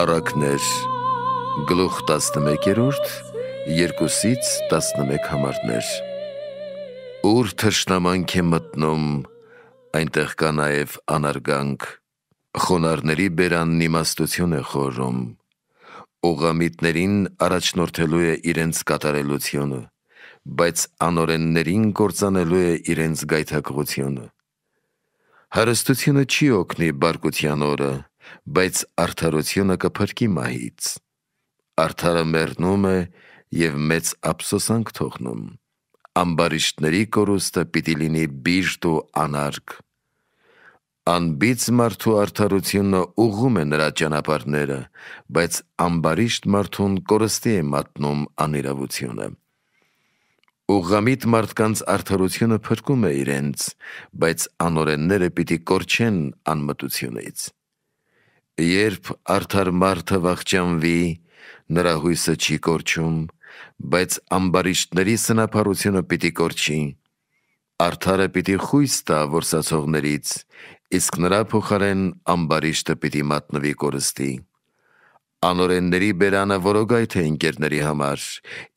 Արակներ գլուխ 11-րդ, 2-ից 11 համարներ։ Ուր թշնամանք է մտնում, այնտեղ կա նաև անարգանք։ Խոնարների բերանն իմաստություն է խորում։ Օղամիտներին առաջնորդելու է իրենց կատարելությունը, բայց անորեններին կործանելու է իրենց գայթակղությունը։ Հարստությունը չի օգնի բարկության օրը, բայց արդարությունը կփրկի մահից։ Արդարը մեռնում է եւ մեծ ափսոսանք թողնում։ Ամբարիշտների կորուստը պիտի լինի բիշտ ու անարգ։ Անբից մարդու արդարությունը ուղում է նրա ճանապարհները, բայց ամբարիշտ մարդուն կորստի է մատնում անիրավությունը։ Ուղղամիտ մարդկանց արդարությունը փրկում է իրենց, բայց անորենները պիտի կորչեն անմտությունից։ Երբ արդար մարդը վախճանվի, նրա հույսը չի կորչում, բայց ամբարիշտների սնապարությունը պիտի կորչի։ Արդարը պիտի խույս տա որսացողներից, իսկ նրա փոխարեն ամբարիշտը պիտի մատնվի կորստի։ Անորենների բերանը որոգայթ է ընկերների համար,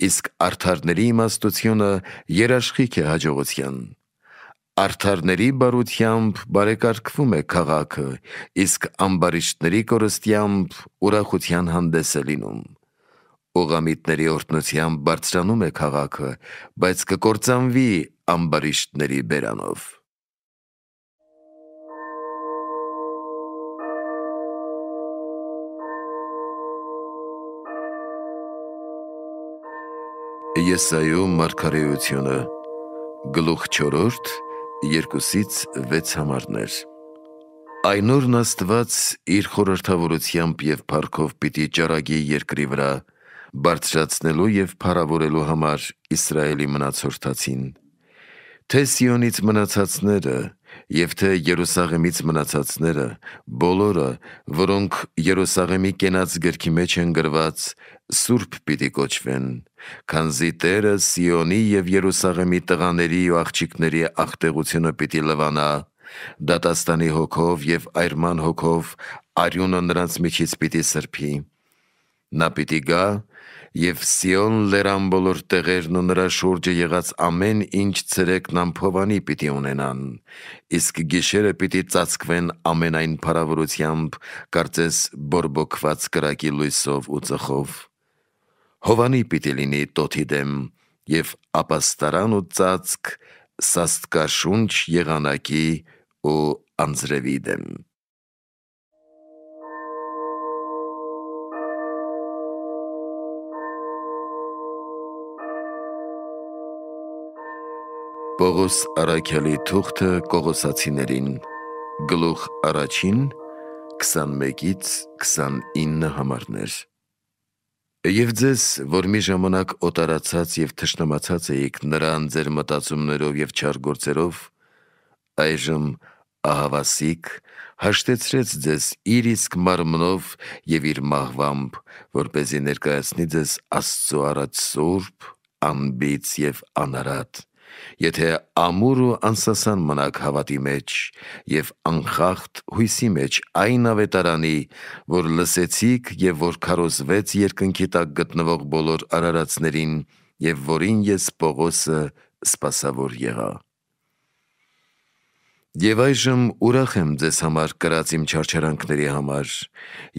իսկ արդարների իմաստությունը երաշխիք է հաջողության։ Արթարների բարությամբ բարեկարգվում է քաղաքը, իսկ ամբարիշտների կորստյամբ ուրախության հանդես է լինում։ Օղամիտների օրտնությամբ բարձրանում է քաղաքը, բայց կկործանվի ամբարիշտների բերանով։ Եսայու մարգարեությունը գլուխ 4 երկուսից վեց համարներ։ Այնորն Աստված իր խորհրդավորությամբ եւ փառքով պիտի ճարագի երկրի վրա բարձրացնելու եւ փառավորելու համար Իսրայելի մնացորդացին։ Թե Սիոնից մնացածները եւ թե Երուսաղեմից մնացածները, բոլորը, որոնք Երուսաղեմի կենաց գրքի մեջ են գրված, սուրբ պիտի կոչվեն, քանզի Տերը Սիոնի եւ Երուսաղեմի տղաների ու աղջիկների աղտեղությունը պիտի լվանա, դատաստանի հոգով եւ այրման հոգով արյունը նրանց միջից պիտի սրբի։ Նա պիտի գա եւ Սիոն լերան բոլոր տեղերն ու նրա շուրջը եղած ամեն ինչ ցերեկն ամփովանի պիտի ունենան։ Իսկ գիշերը պիտի ծածկվեն ամենայն փառավորությամբ, կարծես բորբոքված կրակի լույսով ու ծխով։ Հովանի պիտի լինի տոթի դեմ եւ ապաստարան ու ծածկ սաստկաշունչ եղանակի ու անձրևի դեմ։ Պողոս Արաքյալի թուղթը Կողոսացիներին գլուխ առաջին 21-ից 29 համարներ Եվ ձեզ, որ մի ժամանակ օտարացած եւ թշնամացած էիք նրան ձեր մտածումներով եւ չար գործերով, այժմ ահավասիկ հաշտեցրեց ձեզ իր իսկ մարմնով եւ իր մահվամբ, որ เป զի ներկայացնի ձեզ Աստծո արած սուրբ, անբից եւ անարատ Եթե ամուր ու անսասան մնակ հավատի մեջ եւ անխախտ հույսի մեջ այն ավետարանի, որ լսեցիք եւ որ քարոզվեց երկնքի տակ գտնվող բոլոր արարածներին եւ որին ես Պողոսը սпасավոր եղա։ Եվ այժմ ուրախ եմ ձեզ համար գրած իմ չարչարանքների համար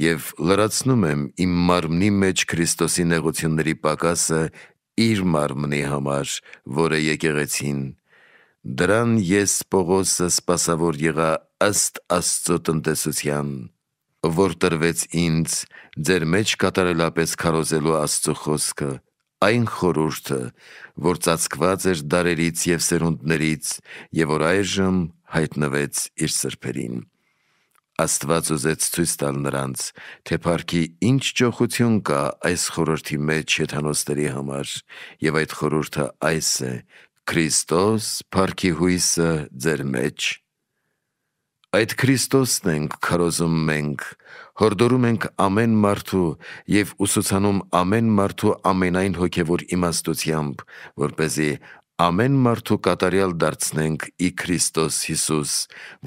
եւ լրացնում եմ իմ մարմնի մեջ Քրիստոսի նեղությունների պակասը իր մարմնի համար, որը եկեղեցին։ Դրան ես Պողոսը սпасավոր եղա ըստ Աստծո տնտեսության, որ տրվեց ինձ ձեր մեջ կատարելապես քարոզելու Աստծո խոսքը, այն խորուրդը, որ ծածկված էր դարերից եւ սերունդներից, եւ որ այժմ հայտնվեց իր սրբերին։ Աստված ուզեց ցույց տալ նրանց, թե Փարքի ինչ ճոխություն կա այս խորհրդի մեջ հեթանոսների համար, եւ այդ խորհուրդը այս է. Քրիստոս Փարքի հույսը ձեր մեջ։ Այդ Քրիստոսն ենք քարոզում մենք, հորդորում ենք ամեն մարդու եւ ուսուցանում ամեն մարդու ամենայն հոգեվոր իմաստությամբ, որ เป զի Ամեն մարդու կատարյալ դարձնենք ի Քրիստոս Հիսուս,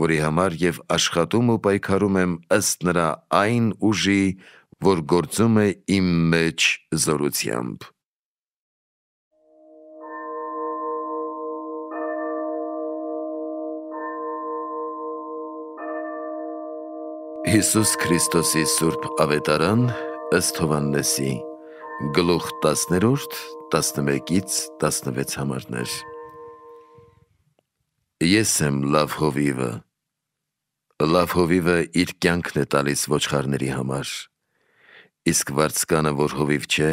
որի համար եւ աշխատում ու պայքարում եմ ըստ նրա այն ուժի, որ գործում է իմ մեջ զորությամբ։ Հիսուս Քրիստոսի Սուրբ Ավետարան ըստ Հովաննեսի գլուխ 10-րդ 11-ից 16 համարներ։ Ես եմ լավ հովիվը։ Լավ հովիվը իր կյանքն է տալիս ոչխարների համար։ Իսկ վարձկանը, որ հովիվ չէ,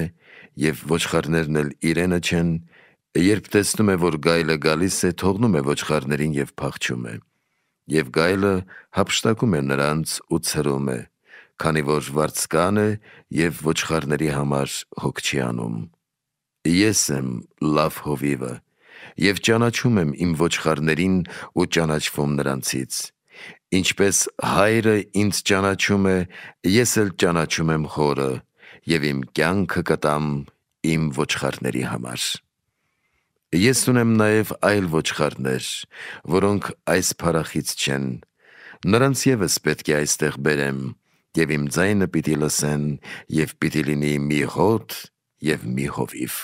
եւ ոչխարներն էլ իրենը չեն, երբ տեսնում է, որ գայլը գալիս է, թողնում է ոչխարներին եւ փախչում է։ Եվ գայլը հապշտակում է նրանց ու ցրում է քանի որ վարձկան է եւ ոչխարների համար հոգ չի անում։ Ես եմ լավ հովիվը եւ ճանաչում եմ իմ ոչխարներին ու ճանաչվում նրանցից։ Ինչպես հայրը ինձ ճանաչում է, ես էլ ճանաչում եմ խորը եւ իմ կյանքը կտամ իմ ոչխարների համար։ Ես ունեմ նաև այլ ոչխարներ, որոնք այս փարախից չեն։ Նրանց եւս պետք է այստեղ բերեմ, եւ իմ ձայնը պիտի լսեն եւ պիտի լինի մի հոտ եւ մի հովիվ։